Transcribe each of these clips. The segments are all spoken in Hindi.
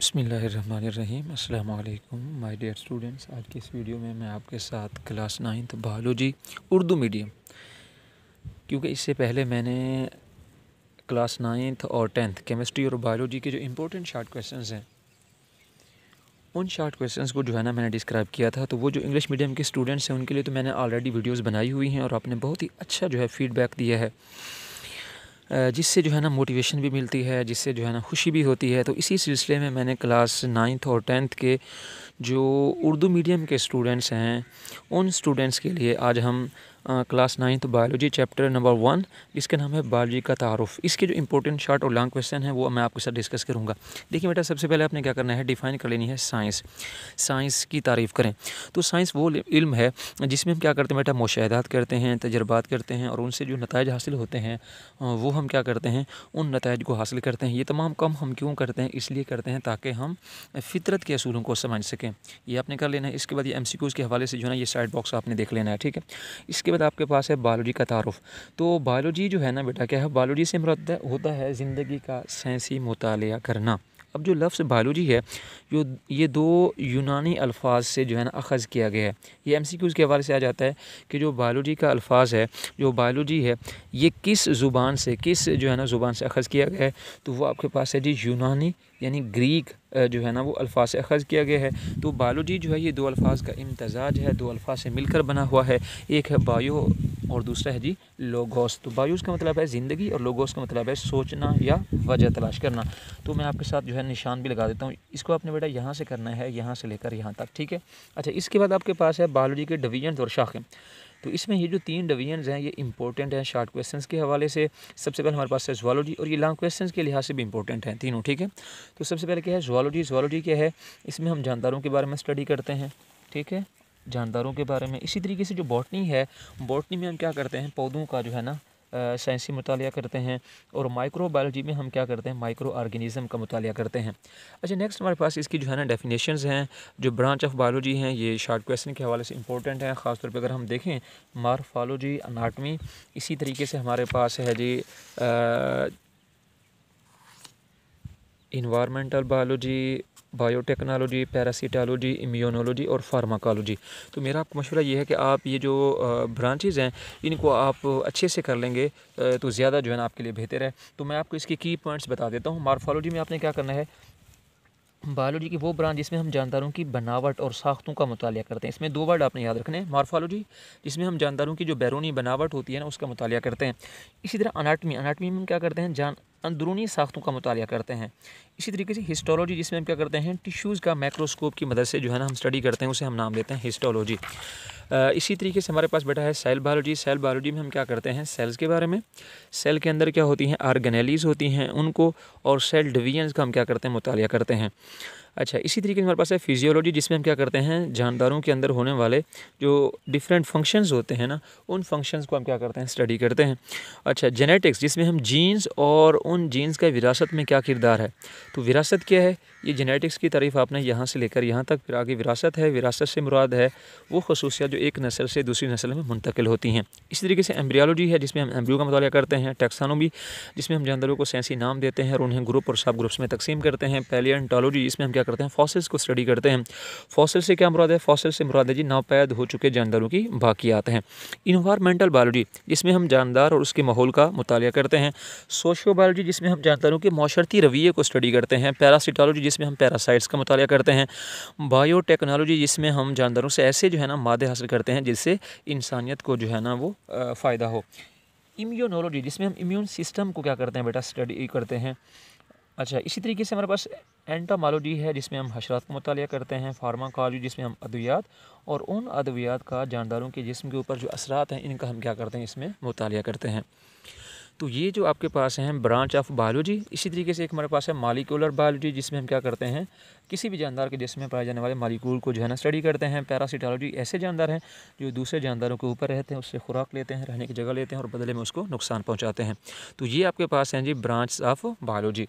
बसमीम् अल्लाम माय डियर स्टूडेंट्स आज के इस वीडियो में मैं आपके साथ class ninth biology Urdu medium क्योंकि इससे पहले मैंने क्लास नाइन्थ और टेंथ केमिस्ट्री और बायोलॉजी के जो इम्पोर्टेंट शार्ट क्वेश्चन हैं उन शार्ट क्वेश्चंस को जो है ना मैंने डिस्क्राइब किया था तो वो जो इंग्लिश मीडियम के स्टूडेंट्स हैं उनके लिए तो मैंने ऑलरेडी वीडियोज़ बनाई हुई हैं और आपने बहुत ही अच्छा जो है फीडबैक दिया है जिससे जो है ना मोटिवेशन भी मिलती है जिससे जो है ना खुशी भी होती है तो इसी सिलसिले में मैंने क्लास नाइन्थ और टेंथ के जो उर्दू मीडियम के स्टूडेंट्स हैं उन स्टूडेंट्स के लिए आज हम class ninth biology chapter number one जिसका नाम है बायोलॉजी का तारफ़ इसके जो इंपॉर्टेंट शार्ट और लॉन्ग क्वेश्चन है वो मैं आपके साथ डिस्कस करूँगा देखिए बेटा सबसे पहले आपने क्या करना है डिफाइन कर लेनी है साइंस साइंस की तारीफ़ करें तो साइंस वो इल्म है जिसमें हम क्या करते हैं बेटा मुशाहदात करते हैं तजर्बात करते हैं और उनसे जो नतज हासिल होते हैं वो हम क्या करते हैं उन नतज को हासिल करते हैं ये तमाम कम हम क्यों करते हैं इसलिए करते हैं ताकि हम फितरत के असूलों को समझ सकें ये आपने कर लेना है इसके बाद ये एम के हवाले से जो है ये साइड बॉक्स आपने देख लेना है ठीक है इसके बाद आपके पास है बायोलॉजी का तारफ़ तो बायोलॉजी जो है ना बेटा क्या है बायोलॉजी से मुरद होता है ज़िंदगी का साइंसी मुताल करना अब जो लफ्ज़ बायोलॉजी है जो ये दो यूनानी अल्फाज से जो है ना अखज़ किया गया है ये एम सी क्यूज़ के हवाले से आ जाता है कि जो बायोलॉजी का अल्फाज है जो बायोलॉजी है ये किस ज़ुबान से किस जो है ना ज़ुबान से अखज़ किया गया है तो वो आपके पास है जी यूनानी यानी ग्रीक जो है ना वो अल्फाज से अखज़ किया गया है तो बायोलॉजी जो है ये दो अल्फाज का इम्तजाज है दो अल्फाज से मिलकर बना हुआ है एक है बायो और दूसरा है जी लोगोस तो बायोस का मतलब है ज़िंदगी और लोगोस का मतलब है सोचना या वजह तलाश करना तो मैं आपके साथ जो है निशान भी लगा देता हूँ इसको आपने बेटा यहाँ से करना है यहाँ से लेकर यहाँ तक ठीक है अच्छा इसके बाद आपके पास है बायोलॉजी के डिवीजन और शाखें तो इसमें ये जो तीन डिवीजन हैं ये इंपॉर्टेंट हैं शार्ट क्वेश्चन के हवाले से सबसे पहले हमारे पास है जोलॉजी और ये लॉन्ग क्वेश्चन के लिहाज से भी इंपॉर्टेंट हैं तीनों ठीक है तो सबसे पहले क्या है जोलॉजी जोलॉजी क्या है इसमें हम जानदारों के बारे में स्टडी करते हैं ठीक है जानदारों के बारे में इसी तरीके से जो बॉटनी है बॉटनी में हम क्या करते हैं पौधों का जो है ना साइंसी मुताल करते हैं और माइक्रोबायोलॉजी में हम क्या करते हैं माइक्रो आर्गेनिज़म का मुताल करते हैं अच्छा नेक्स्ट हमारे पास इसकी जो है ना डेफिनेशन हैं जो ब्रांच ऑफ बायोलॉजी हैं ये शार्ट क्वेश्चन के हवाले से इंपॉर्टेंट हैं ख़ासतौर पर अगर हम देखें मार्फालोजी अनाटमी इसी तरीके से हमारे पास है जी environmental biology biotechnology parasitology immunology और फार्माकोलॉजी तो मेरा आपको मशवरा ये है कि आप ये जो ब्रांचेज़ हैं इनको आप अच्छे से कर लेंगे तो ज़्यादा जो है ना आपके लिए बेहतर है तो मैं आपको इसके की पॉइंट्स बता देता हूँ मार्फोलॉजी में आपने क्या करना है बायोलॉजी की वो ब्रांच जिसमें हम जानदारों की बनावट और साख्तों का मुताल करते हैं इसमें दो वर्ड आपने याद रखने हैं मार्फोलॉजी जिसमें हम जानदारों की जो बैरूनी बनावट होती है ना उसका मुताल करते हैं इसी तरह अनाटमी अनाटमी में हम क्या करते हैं जान अंदरूनी साख्तों का मुताल करते हैं इसी तरीके से हिस्टोलॉजी जिसमें हम क्या करते हैं टिश्यूज़ का माइक्रोस्कोप की मदद से जो है ना हम स्टडी करते हैं उसे हम नाम देते हैं हिस्टोलॉजी इसी तरीके से हमारे पास बैठा है सेल बायोलॉजी सेल बायोलॉजी में हम क्या करते हैं सेल्स के बारे में सेल के अंदर क्या होती हैं आर्गेनेलीज होती हैं उनको और सेल डिवीजन का हम क्या करते हैं मुताल करते हैं अच्छा इसी तरीके से हमारे पास है फिजियोलॉजी जिसमें हम क्या करते हैं जानदारों के अंदर होने वाले जो डिफरेंट फंक्शंस होते हैं ना उन फंक्शंस को हम क्या करते हैं स्टडी करते हैं अच्छा जेनेटिक्स जिसमें हम जीन्स और उन जीन्स का विरासत में क्या किरदार है तो विरासत क्या है ये जेनेटिक्स की तारीफ आपने यहाँ से लेकर यहाँ तक फिर आगे विरासत है विरासत से मुराद है वो खसूसियात जो एक नस्ल से दूसरी नस्ल में मुंतकिल होती हैं इसी तरीके से एम्ब्रियालॉजी है जिसमें हम एम्ब्रियो का मताल करते हैं टैक्सानोमी जिसमें हम जानदारों को सैंसी नाम देते हैं और उन्हें ग्रुप और सब ग्रुप्स में तकसीम करते हैं पैलियनटोलॉजी इसमें हम क्या करते हैं फॉसिल्स को स्टडी करते हैं फॉसिल से क्या मुराद है फॉसिल से मुराद है जी नापैद हो चुके जानवरों की बाकियात हैं इन्वायरमेंटल बायोलॉजी जिसमें हम जानदार और उसके माहौल का मुताल करते हैं सोशो बायोलॉजी जिसमें हम जानदारों के माशरती रवैये को स्टडी करते हैं पैरासीटोलॉजी जिस जिसमें हम पैरासाइट्स का मुताल करते हैं बायोटेक्नोलॉजी जिसमें हम जानदारों से ऐसे जो है ना मादे हासिल करते हैं जिससे इंसानियत को जो है ना वो फ़ायदा हो इम्यूनोलॉजी जिसमें हम इम्यून सिस्टम को क्या करते हैं बेटा स्टडी करते हैं अच्छा इसी तरीके से हमारे पास एंटामालोजी है जिसमें हम हशरात का मुताल करते हैं फार्माकोलॉजी जिसमें हम अद्वियात और उन अद्वियात का जानदारों के जिसम के ऊपर जो असरात हैं इनका हम क्या करते हैं इसमें मुताल करते हैं तो ये जो आपके पास हैं ब्रांच ऑफ बायोलॉजी इसी तरीके से एक हमारे पास है मालिकुलर बायोलॉजी जिसमें हम क्या करते हैं किसी भी जानदार के जिसमें पाए जाने वाले मालिकूल को जो है ना स्टडी करते हैं पैरासीटालॉजी ऐसे जानदार हैं जो दूसरे जानदारों के ऊपर रहते हैं उससे खुराक लेते हैं रहने की जगह लेते हैं और बदले में उसको नुकसान पहुँचाते हैं तो ये आपके पास हैं जी ब्रांच ऑफ बायोलॉजी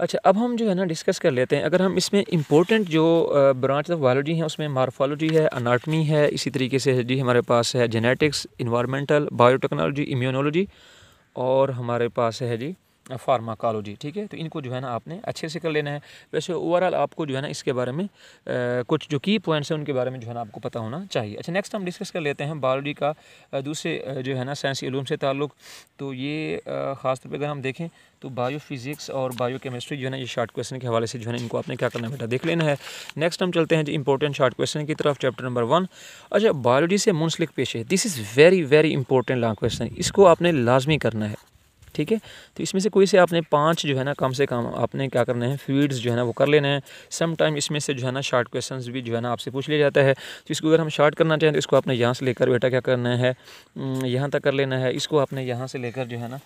अच्छा अब हम जो है ना डिस्कस कर लेते हैं अगर हम इसमें इम्पोर्टेंट जो ब्रांच ऑफ बायोलॉजी है उसमें मार्फोलॉजी है अनाटमी है इसी तरीके से जी हमारे पास है जेनेटिक्स इन्वायरमेंटल बायोटेक्नोलॉजी इम्यूनोलॉजी और हमारे पास है जी फार्माकोलॉजी ठीक है तो इनको जो है ना आपने अच्छे से कर लेना है वैसे ओवरऑल आपको जो है ना इसके बारे में आ, कुछ जो की पॉइंट्स हैं उनके बारे में जो है ना आपको पता होना चाहिए अच्छा नेक्स्ट हम डिस्कस कर लेते हैं बायोलॉजी का दूसरे जो है ना साइंसी इलूम से ताल्लुक़ तो ये ख़ासतौर पर अगर हम देखें तो बायो फिज़िक्स और बायो केमिस्ट्री जो है ना ये शार्ट क्वेश्चन के हवाले से जो है इनको आपने क्या करना बेटा देख लेना है नेक्स्ट हम चलते हैं जो इंपॉर्टेंट शार्ट क्वेश्चन की तरफ चैप्टर नंबर वन अच्छा बायोलॉजी से मुंसलिक पेशे this is very very important long question इसको आपने लाजमी करना है ठीक है तो इसमें से कोई से आपने पाँच जो है ना कम से कम आपने क्या करना है फीड्स जो है ना वो कर लेने हैं समटाइम इसमें से जो है ना शार्ट क्वेश्चन भी जो है ना आपसे पूछ लिया जाता है तो इसको अगर हम शार्ट करना चाहें तो इसको आपने यहाँ से लेकर बेटा क्या करना है यहाँ तक कर लेना है इसको आपने यहाँ से लेकर जो है ना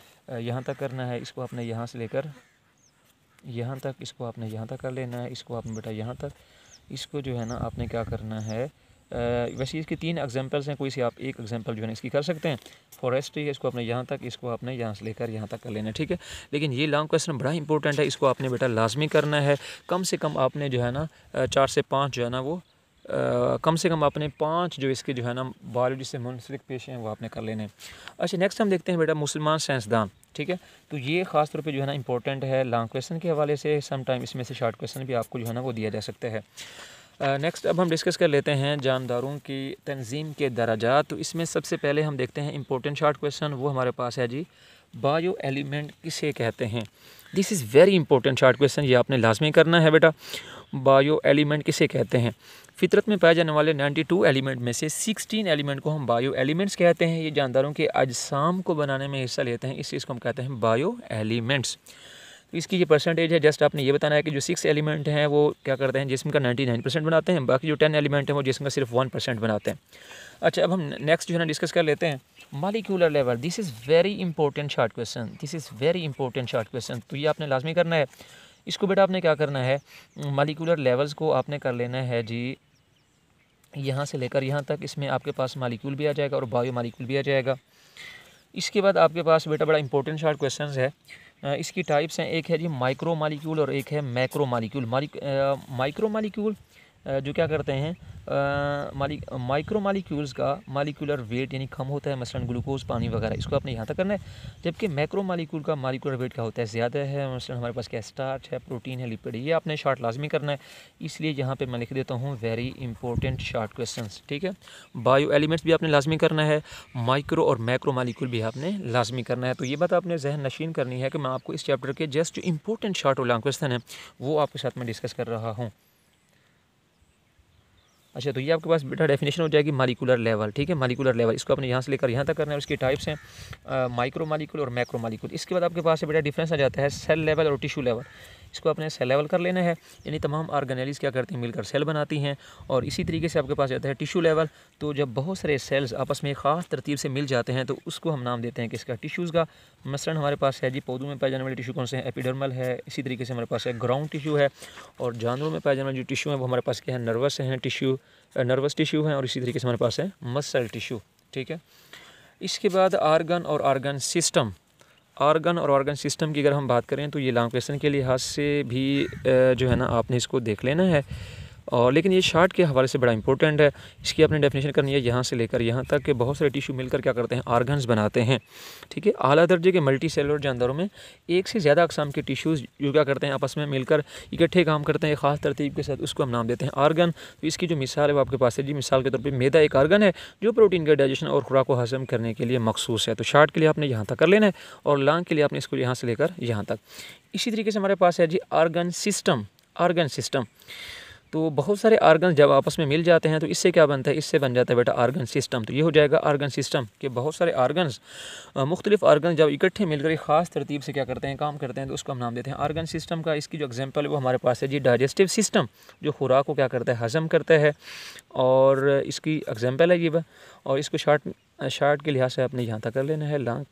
यहाँ तक करना है इसको आपने यहाँ से लेकर यहाँ तक इसको आपने यहाँ तक कर लेना है इसको आपने बेटा यहाँ तक इसको जो है ना आपने क्या करना है वैसे इसके तीन एग्जांपल्स हैं कोई सी आप एक एग्जांपल जो है इसकी कर सकते हैं फॉरेस्ट्री है इसको अपने यहाँ तक इसको आपने यहाँ से लेकर यहाँ तक कर लेना ठीक है लेकिन ये लॉन्ग क्वेश्चन बड़ा इंपॉर्टेंट है इसको आपने बेटा लाजमी करना है कम से कम आपने जो है ना चार से पाँच जो है ना वो आ, कम से कम आपने पाँच जो इसके जो है ना बायोलॉजी से मुनसलिक पेशे हैं वो आपने कर लेने हैं अच्छा नेक्स्ट हम देखते हैं बेटा मुसलमान साइंसदान ठीक है तो ये खास तौर पे जो है ना इंपॉर्टेंट है लॉन्ग क्वेश्चन के हवाले से सम टाइम इसमें से शॉर्ट क्वेश्चन भी आपको जो है ना वो दिया जा सकता है नेक्स्ट अब हम डिस्कस कर लेते हैं जानदारों की तंजीम के दराजात तो इसमें सबसे पहले हम देखते हैं इंपॉर्टेंट शार्ट क्वेश्चन वो हमारे पास है जी बायो एलिमेंट किसे कहते हैं this is very important short question ये आपने लाजमी करना है बेटा बायो एलिमेंट किसे कहते हैं फितरत में पाए जाने वाले 92 एलिमेंट में से 16 एलिमेंट को हम बायो एलिमेंट्स कहते हैं ये जानदारों के अजसाम को बनाने में हिस्सा लेते हैं इस चीज़ को हम कहते हैं बायो एलिमेंट्स तो इसकी ये परसेंटेज है जस्ट आपने ये बताना है कि जो सिक्स एलिमेंट हैं वो क्या करते हैं जिसम का नाइन्टी नाइन परसेंट बनाते हैं बाकी जो टेन एलिमेंट हैं वो जिसम का सिर्फ वन परसेंट बनाते हैं अच्छा अब हम नेक्स्ट जो है ना डिस्कस कर लेते हैं molecular level this is very important short question this is very important short question तो ये आपने लाजमी करना है इसको बेटा आपने क्या करना है मालिकुलर लेवल्स को आपने कर लेना है जी यहाँ से लेकर यहाँ तक इसमें आपके पास मालिक्यूल भी आ जाएगा और बायो मालिक्यूल भी आ जाएगा इसके बाद आपके पास बेटा बड़ा इंपॉर्टेंट शार्ट क्वेश्चन है इसकी टाइप्स हैं एक है जी माइक्रो मालिक्यूल और एक है मैक्रो मालिक्यूल माइक्रो मालिक्यूल जो क्या करते हैं मालिक माइक्रो मालिक्यूल्स का मालिकुलर वेट यानी कम होता है मसलन ग्लूकोज पानी वगैरह इसको आपने यहाँ तक करना है जबकि मैक्रो मालिक्यूल का मालिकुलर वेट क्या होता है ज़्यादा है मसलन हमारे पास क्या स्टार्च है प्रोटीन है लिपिड ये आपने शार्ट लाजमी करना है इसलिए यहाँ पर मैं लिख देता हूँ वेरी इंपॉर्टेंट शार्ट क्वेश्चन ठीक है बायो एलिमेंट्स भी आपने लाजमी करना है माइक्रो और मैक्रो मालिक्यूल भी आपने लाजमी करना है तो ये बात आपने जहन नशीन करनी है कि मैं आपको इस चैप्टर के जस्ट जो इंपॉर्टेंट शार्ट और लॉन्ग क्वेश्चन है वो आपके साथ मैं डिस्कस कर रहा हूँ अच्छा तो ये आपके पास बेटा डेफिनेशन हो जाएगी मालिकुलर लेवल ठीक है मालिकुलर लेवल इसको अपने यहाँ से लेकर यहाँ तक करना है उसकी टाइप्स हैं माइक्रो मालिकुल और मैक्रो मालिकुल इसके बाद आपके पास बेटा डिफरेंस आ जाता है सेल लेवल और टिशू लेवल इसको अपने सेल लेवल कर लेना है यानी तमाम ऑर्गेनलीज क्या करती हैं मिलकर सेल बनाती हैं और इसी तरीके से आपके पास जाता है टिशू लेवल तो जब बहुत सारे सेल्स आपस में ख़ास तरतीब से मिल जाते हैं तो उसको हम नाम देते हैं किसका टिश्यूज़ का मसलन हमारे पास है जी पौधों में पाए जाने वाले टिशू कौन से हैं एपिडर्मल है इसी तरीके से हमारे पास है ग्राउंड टिशू है और जानवरों में पाए जाने वाले जो टिशू हैं वो हमारे पास क्या है नर्वस हैं टिशू नर्वस टिशू हैं और इसी तरीके से हमारे पास है मसल टिशू ठीक है इसके बाद आर्गन और आर्गन सिस्टम ऑर्गन और ऑर्गन सिस्टम की अगर हम बात करें तो ये लांग क्वेश्चन के लिहाज से भी जो है ना आपने इसको देख लेना है और लेकिन ये शार्ट के हवाले से बड़ा इंपॉर्टेंट है इसकी आपने डेफिनेशन करनी है यहाँ से लेकर यहाँ तक कि बहुत सारे टिश्यू मिलकर क्या करते हैं आर्गन्स बनाते हैं ठीक है अली दर्जे के मल्टी सेलर जानवरों में एक से ज़्यादा अकसाम के टिश्यूज़ जो क्या करते हैं आपस में मिलकर इकट्ठे काम करते हैं ख़ास तरतीब के साथ उसको हम नाम देते हैं आर्गन तो इसकी जो मिसाल है वो आपके पास है जी मिसाल के तौर पर मैदा एक आर्गन है जो प्रोटीन का डाइजेशन और खुराक को हजम करने के लिए मखसूस है तो शार्ट के लिए आपने यहाँ तक कर लेना है और लांग के लिए आपने इसको यहाँ से लेकर यहाँ तक इसी तरीके से हमारे पास है जी आर्गन सिस्टम आर्गन सिस्टम तो बहुत सारे आर्गन जब आपस में मिल जाते हैं तो इससे क्या बनता है इससे बन जाता है बेटा आर्गन सिस्टम तो ये हो जाएगा आर्गन सिस्टम कि बहुत सारे आर्गन मुख्तलिफ आर्गन जब इकट्ठे मिलकर एक ख़ास तरतीब से क्या करते हैं काम करते हैं तो उसको हम नाम देते हैं आर्गन सिस्टम का इसकी जो एग्जाम्पल है वो हमारे पास है जी डाइजेस्टिव सिस्टम जो खुराक को क्या करता है हज़म करता है और इसकी एग्जाम्पल है ये और इसको शार्ट शार्ट के लिहाज से आपने यहाँ तक कर लेना है लॉन्ग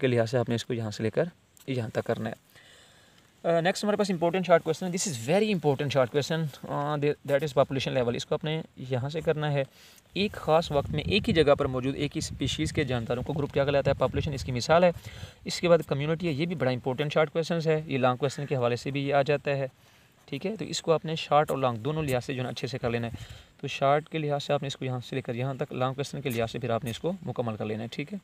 के लिहाज से आपने इसको यहाँ से लेकर यहाँ तक करना है नेक्स्ट uh, हमारे पास important short question this is very important short question that is population level इसको अपने यहाँ से करना है एक खास वक्त में एक ही जगह पर मौजूद एक ही स्पीशीज़ के जानदारों को ग्रुप क्या कहलाता है पॉपुलेशन इसकी मिसाल है इसके बाद कम्युनिटी है ये भी बड़ा इंपॉर्टेंट शार्ट क्वेश्चन है ये लॉन्ग क्वेश्चन के हवाले से भी ये आ जाता है ठीक है तो इसको आपने शार्ट और लॉन्ग दोनों लिहाज से जो है अच्छे से कर लेना है तो शार्ट के लिहाज से आपने इसको यहाँ से लेकर यहाँ तक लॉन्ग क्वेश्चन के लिहाज से फिर आपने इसको मुकम्मल कर लेना है ठीक है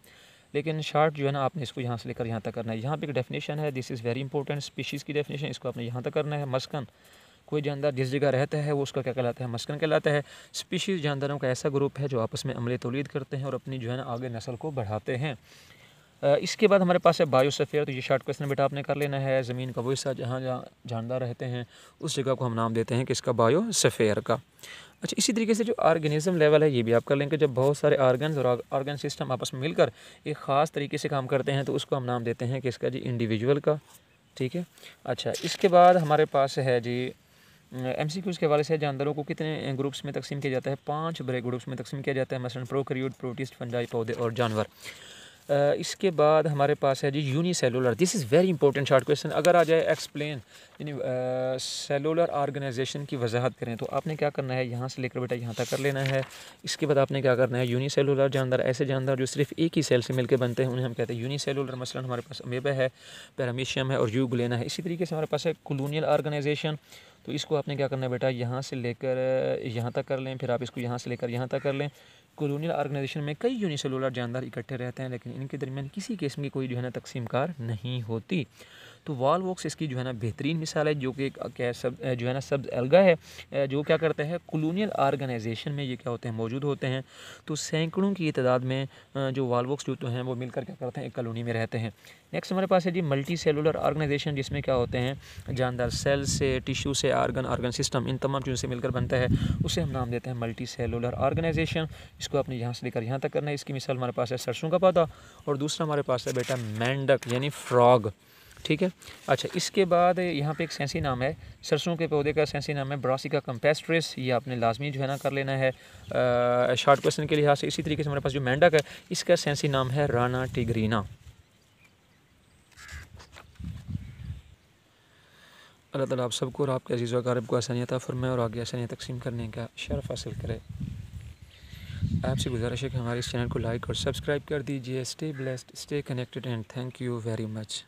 लेकिन शार्ट जो है ना आपने इसको यहाँ से लेकर यहाँ तक करना है यहाँ पर एक डेफिनेशन है this is very important species की डेफिनेशन इसको आपने यहाँ तक करना है मस्कन कोई जानदार जिस जगह रहता है वो उसका क्या कहलाता है मस्कन कहलाता है स्पीशीज़ जानदारों का ऐसा ग्रुप है जो आपस में अमले तोलीद करते हैं और अपनी जो है ना आगे नस्ल को बढ़ाते हैं इसके बाद हमारे पास है बायोसफ़ेयर तो ये शार्ट क्वेश्चन बेटा आपने कर लेना है ज़मीन का वो हिस्सा जहाँ जहाँ जानदार रहते हैं उस जगह को हम नाम देते हैं कि इसका बायोसफ़ेयर का अच्छा इसी तरीके से जो ऑर्गेनिज्म लेवल है ये भी आप कर लेंगे जब बहुत सारे ऑर्गन्स और ऑर्गन सिस्टम आपस में मिलकर एक ख़ास तरीके से काम करते हैं तो उसको हम नाम देते हैं कि इसका जी इंडिविजुअल का ठीक है अच्छा इसके बाद हमारे पास है जी एम सी क्यूज़ के हवाले से जानदारों को कितने ग्रुप्स में तकसीम किया जाता है पाँच बड़े ग्रुप्स में तकसीम किया जाता है मसलन प्रोक्रियोड प्रोटीस्ट फंजाई पौधे और जानवर इसके बाद हमारे पास है जी unicellular this is very important short question अगर आ जाए एक्सप्लेन यानी सेलुलर ऑर्गेनाइजेशन की वजाहत करें तो आपने क्या करना है यहाँ से लेकर बेटा यहाँ तक कर लेना है इसके बाद आपने क्या करना है यूनी सेलुलर जानदार ऐसे जानदार जो सिर्फ एक ही सेल से मिलकर बनते हैं उन्हें हम कहते हैं यूनी सेलुलर मसलन हमारे पास अमेबा है पैरामीशियम है और लेना है इसी तरीके से हमारे पास है कलोनियल ऑर्गेनाइजेशन तो इसको आपने क्या करना है बेटा यहाँ से लेकर यहाँ तक कर लें फिर आप इसको यहाँ से लेकर यहाँ तक कर लें कॉलोनियल ऑर्गेनाइजेशन में कई यूनिसेलुलर जानदार इकट्ठे रहते हैं लेकिन इनके दरमियान किसी किस्म की कोई जो है ना तकसीम कार नहीं होती तो वाल वॉक्स इसकी जो है ना बेहतरीन मिसाल है जो कि क्या सब जो है ना सब्ज अलगा है जो क्या करता है कलोनील आर्गनाइजेशन में ये क्या होते हैं मौजूद होते हैं तो सैकड़ों की तादाद में जो वाल वॉक्स जो तो हैं वो मिलकर क्या करते हैं एक कलोनी में रहते हैं नेक्स्ट हमारे पास है जी मल्टी सेलुलर आर्गनाइजेशन जिसमें क्या होते हैं जानदार सेल से टिश्यू से आर्गन आर्गन सिस्टम इन तमाम चीज़ों से मिलकर बनता है उसे हम नाम देते हैं मल्टी सेलुलर आर्गनाइजेशन इसको अपने यहाँ से लेकर यहाँ तक करना है इसकी मिसाल हमारे पास है सरसों का पौधा और दूसरा हमारे पास है बेटा मेंढक यानी फ्रॉग ठीक है अच्छा इसके बाद यहाँ पे एक सेंसी नाम है सरसों के पौधे का सेंसी नाम है ब्रासिका कंपेस्ट्रेस ये आपने लाजमी जो है ना कर लेना है शॉर्ट क्वेश्चन के लिहाज से इसी तरीके से हमारे पास जो मेंढक है इसका सेंसी नाम है राना टिगरीना अल्लाह ताला आप सबको और आपके अजीज़ वकारब को आसानियत फरमाए और आगे आसानियाँ तकसीम करने का शर्फ हासिल करें आपसे गुजारिश है कि हमारे इस चैनल को लाइक और सब्सक्राइब कर दीजिए stay blessed stay connected and thank you very much